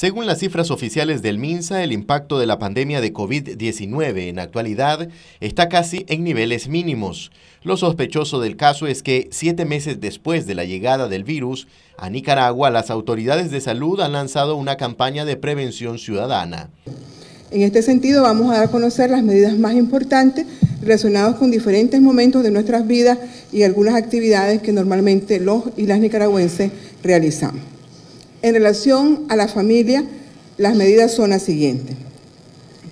Según las cifras oficiales del MINSA, el impacto de la pandemia de COVID-19 en actualidad está casi en niveles mínimos. Lo sospechoso del caso es que siete meses después de la llegada del virus a Nicaragua, las autoridades de salud han lanzado una campaña de prevención ciudadana. En este sentido, vamos a dar a conocer las medidas más importantes relacionadas con diferentes momentos de nuestras vidas y algunas actividades que normalmente los y las nicaragüenses realizamos. En relación a la familia, las medidas son las siguientes.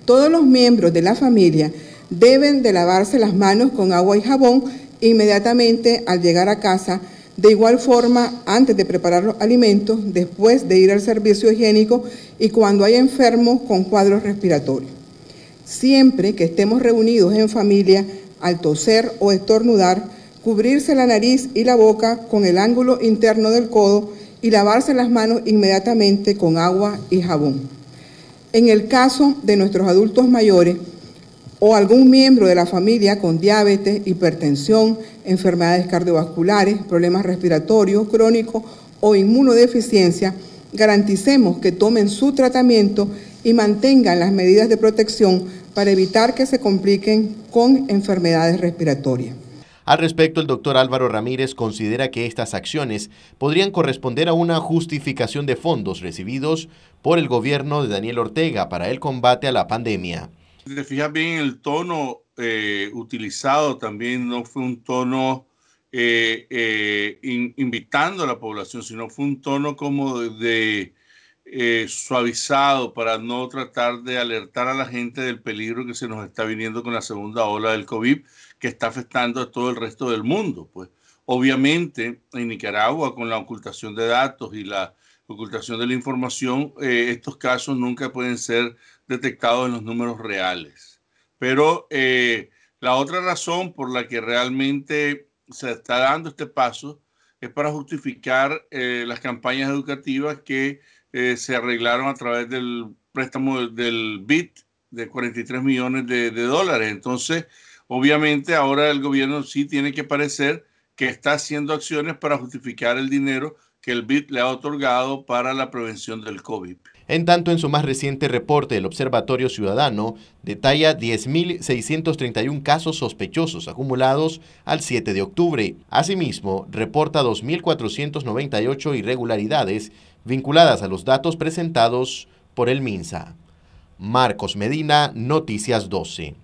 Todos los miembros de la familia deben de lavarse las manos con agua y jabón inmediatamente al llegar a casa, de igual forma antes de preparar los alimentos, después de ir al servicio higiénico y cuando hay enfermos con cuadros respiratorios. Siempre que estemos reunidos en familia, al toser o estornudar, cubrirse la nariz y la boca con el ángulo interno del codo y lavarse las manos inmediatamente con agua y jabón. En el caso de nuestros adultos mayores o algún miembro de la familia con diabetes, hipertensión, enfermedades cardiovasculares, problemas respiratorios crónicos o inmunodeficiencia, garanticemos que tomen su tratamiento y mantengan las medidas de protección para evitar que se compliquen con enfermedades respiratorias. Al respecto, el doctor Álvaro Ramírez considera que estas acciones podrían corresponder a una justificación de fondos recibidos por el gobierno de Daniel Ortega para el combate a la pandemia. Si te bien, el tono eh, utilizado también no fue un tono eh, eh, invitando a la población, sino fue un tono como de eh, suavizado para no tratar de alertar a la gente del peligro que se nos está viniendo con la segunda ola del COVID que está afectando a todo el resto del mundo. Pues obviamente en Nicaragua con la ocultación de datos y la ocultación de la información, eh, estos casos nunca pueden ser detectados en los números reales. Pero eh, la otra razón por la que realmente se está dando este paso es para justificar eh, las campañas educativas que eh, se arreglaron a través del préstamo del, bit BID de 43 millones de, de, dólares. Entonces, obviamente ahora el gobierno sí tiene que parecer que está haciendo acciones para justificar el dinero que el BID le ha otorgado para la prevención del COVID. En tanto, en su más reciente reporte, el Observatorio Ciudadano detalla 10.631 casos sospechosos acumulados al 7 de octubre. Asimismo, reporta 2.498 irregularidades vinculadas a los datos presentados por el MINSA. Marcos Medina, Noticias 12.